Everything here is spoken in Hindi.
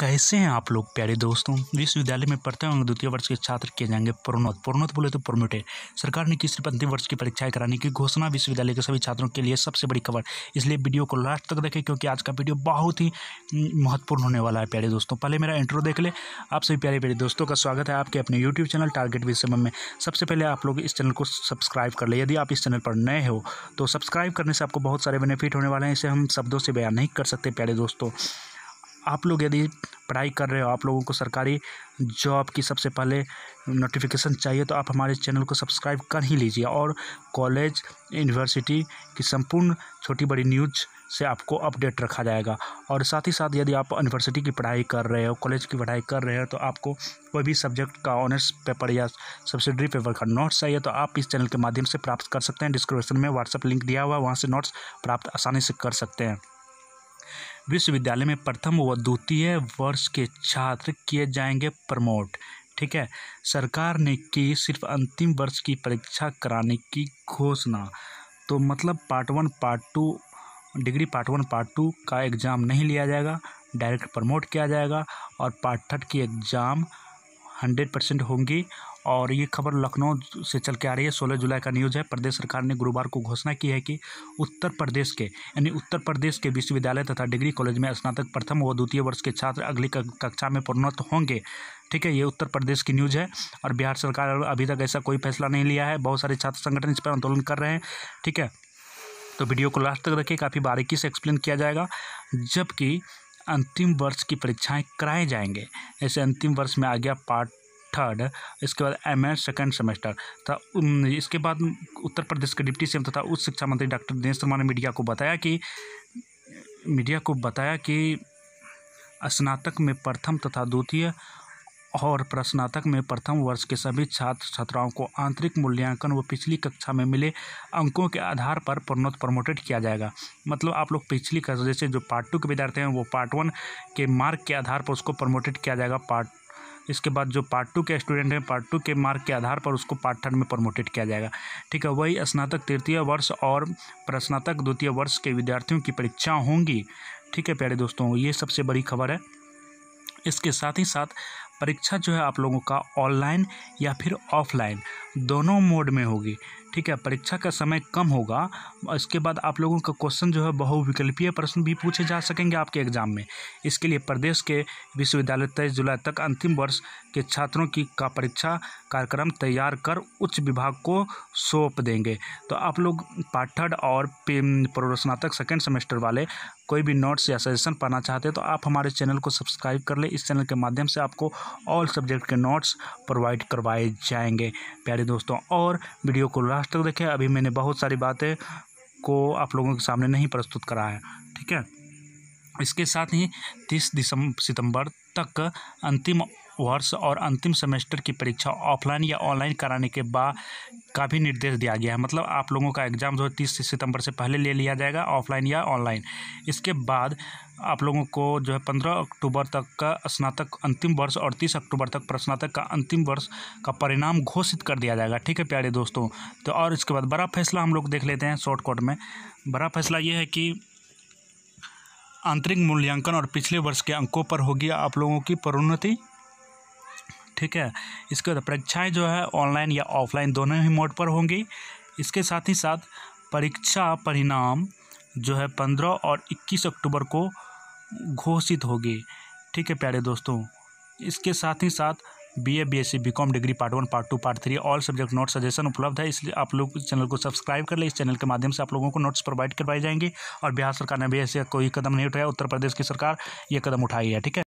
कैसे हैं आप लोग प्यारे दोस्तों विश्वविद्यालय में पढ़ते होंगे द्वितीय वर्ष के छात्र किए जाएंगे प्रोन्नत प्रोन्नत बोले तो प्रोमोटेड सरकार ने किसी अंतिम वर्ष की परीक्षाएं कराने की घोषणा विश्वविद्यालय के सभी छात्रों के लिए सबसे बड़ी खबर इसलिए वीडियो को लास्ट तक देखें क्योंकि आज का वीडियो बहुत ही हम्म, महत्वपूर्ण होने वाला है प्यारे दोस्तों पहले मेरा इंटरव्यू देख ले आप सभी प्यारे प्यारे दोस्तों का स्वागत है आपके अपने यूट्यूब चैनल टारगेट विषय में सबसे पहले आप लोग इस चैनल को सब्सक्राइब कर ले यदि आप इस चैनल पर नए हो तो सब्सक्राइब करने से आपको बहुत सारे बेनिफिट होने वाले हैं इसे हम शब्दों से बयान नहीं कर सकते प्यारे दोस्तों आप लोग यदि पढ़ाई कर रहे हो आप लोगों को सरकारी जॉब की सबसे पहले नोटिफिकेशन चाहिए तो आप हमारे चैनल को सब्सक्राइब कर ही लीजिए और कॉलेज यूनिवर्सिटी की संपूर्ण छोटी बड़ी न्यूज से आपको अपडेट रखा जाएगा और साथ ही साथ यदि आप यूनिवर्सिटी की पढ़ाई कर रहे हो कॉलेज की पढ़ाई कर रहे हो तो आपको कोई भी सब्जेक्ट का ऑनर्स पेपर या सब्सिडरी पेपर का नोट्स चाहिए तो आप इस चैनल के माध्यम से प्राप्त कर सकते हैं डिस्क्रिप्शन में व्हाट्सअप लिंक दिया हुआ है वहाँ से नोट्स प्राप्त आसानी से कर सकते हैं विश्वविद्यालय में प्रथम व द्वितीय वर्ष के छात्र किए जाएंगे प्रमोट ठीक है सरकार ने की सिर्फ अंतिम वर्ष की परीक्षा कराने की घोषणा तो मतलब part one part two degree part one part two का एग्ज़ाम नहीं लिया जाएगा डायरेक्ट प्रमोट किया जाएगा और पार्ट थर्ड की एग्ज़ाम हंड्रेड परसेंट होंगी और ये खबर लखनऊ से चल के आ रही है सोलह जुलाई का न्यूज़ है प्रदेश सरकार ने गुरुवार को घोषणा की है कि उत्तर प्रदेश के यानी उत्तर प्रदेश के विश्वविद्यालय तथा डिग्री कॉलेज में स्नातक प्रथम व द्वितीय वर्ष के छात्र अगली कक्षा में प्रोन्नत होंगे ठीक है ये उत्तर प्रदेश की न्यूज़ है और बिहार सरकार अभी तक ऐसा कोई फैसला नहीं लिया है बहुत सारे छात्र संगठन इस पर आंदोलन कर रहे हैं ठीक है तो वीडियो को लास्ट तक रखिए काफ़ी बारीकी से एक्सप्लेन किया जाएगा जबकि अंतिम वर्ष की परीक्षाएं कराए जाएंगे ऐसे अंतिम वर्ष में आ गया पार्ट थर्ड इसके बाद एम ए सेकेंड सेमेस्टर तथा इसके बाद उत्तर प्रदेश के डिप्टी सीएम तथा उच्च शिक्षा मंत्री डॉक्टर दिनेश शर्मा ने मीडिया को बताया कि मीडिया को बताया कि स्नातक में प्रथम तथा द्वितीय और प्रश्नातक में प्रथम वर्ष के सभी छात्र छात्राओं को आंतरिक मूल्यांकन व पिछली कक्षा में मिले अंकों के आधार पर प्रोन्नत प्रमोटेड किया जाएगा मतलब आप लोग पिछली कक्षा जैसे जो पार्ट टू के विद्यार्थी हैं वो पार्ट वन के मार्क के आधार पर उसको प्रमोटेड किया जाएगा पार्ट इसके बाद जो पार्ट टू के स्टूडेंट हैं पार्ट टू के मार्क के आधार पर उसको पार्ट थर्ड में प्रमोटेड किया जाएगा ठीक है वही स्नातक तृतीय वर्ष और प्रश्नातक द्वितीय वर्ष के विद्यार्थियों की परीक्षाएँ होंगी ठीक है प्यारे दोस्तों ये सबसे बड़ी खबर है इसके साथ ही साथ परीक्षा जो है आप लोगों का ऑनलाइन या फिर ऑफलाइन दोनों मोड में होगी ठीक है परीक्षा का समय कम होगा इसके बाद आप लोगों का क्वेश्चन जो है बहुविकल्पीय प्रश्न भी पूछे जा सकेंगे आपके एग्जाम में इसके लिए प्रदेश के विश्वविद्यालय तेईस जुलाई तक अंतिम वर्ष के छात्रों की का परीक्षा कार्यक्रम तैयार कर उच्च विभाग को सौंप देंगे तो आप लोग पाठड़ और प्रोस्नातक सेकेंड सेमेस्टर वाले कोई भी नोट्स या सजेशन पाना चाहते हैं तो आप हमारे चैनल को सब्सक्राइब कर ले इस चैनल के माध्यम से आपको ऑल सब्जेक्ट के नोट्स प्रोवाइड करवाए जाएंगे प्यारे दोस्तों और वीडियो को लास्ट लास्ट तक देखें अभी मैंने बहुत सारी बातें को आप लोगों के सामने नहीं प्रस्तुत करा है ठीक है इसके साथ ही तीस दिसंबर सितंबर तक अंतिम वर्ष और अंतिम सेमेस्टर की परीक्षा ऑफलाइन या ऑनलाइन कराने के बाद का भी निर्देश दिया गया है मतलब आप लोगों का एग्जाम जो है तीस सितंबर से पहले ले लिया जाएगा ऑफलाइन या ऑनलाइन इसके बाद आप लोगों को जो है पंद्रह अक्टूबर तक का स्नातक अंतिम वर्ष और तीस अक्टूबर तक प्रस्नातक का अंतिम वर्ष का परिणाम घोषित कर दिया जाएगा ठीक है प्यारे दोस्तों तो और इसके बाद बड़ा फैसला हम लोग देख लेते हैं शॉर्टकट में बड़ा फैसला ये है कि आंतरिक मूल्यांकन और पिछले वर्ष के अंकों पर होगी आप लोगों की प्रोन्नति ठीक है इसके बाद परीक्षाएँ जो है ऑनलाइन या ऑफलाइन दोनों ही मोड पर होंगी इसके साथ ही साथ परीक्षा परिणाम जो है पंद्रह और इक्कीस अक्टूबर को घोषित होगी ठीक है प्यारे दोस्तों इसके साथ ही साथ B A B S C B com degree part one part two part three all subject note suggestion उपलब्ध है इसलिए आप लोग चैनल को सब्सक्राइब कर लें इस चैनल के माध्यम से आप लोगों को नोट्स प्रोवाइड करवाए जाएंगे और बिहार सरकार ने भी ऐसे कोई कदम नहीं उठाया उत्तर प्रदेश की सरकार ये कदम उठाई है ठीक है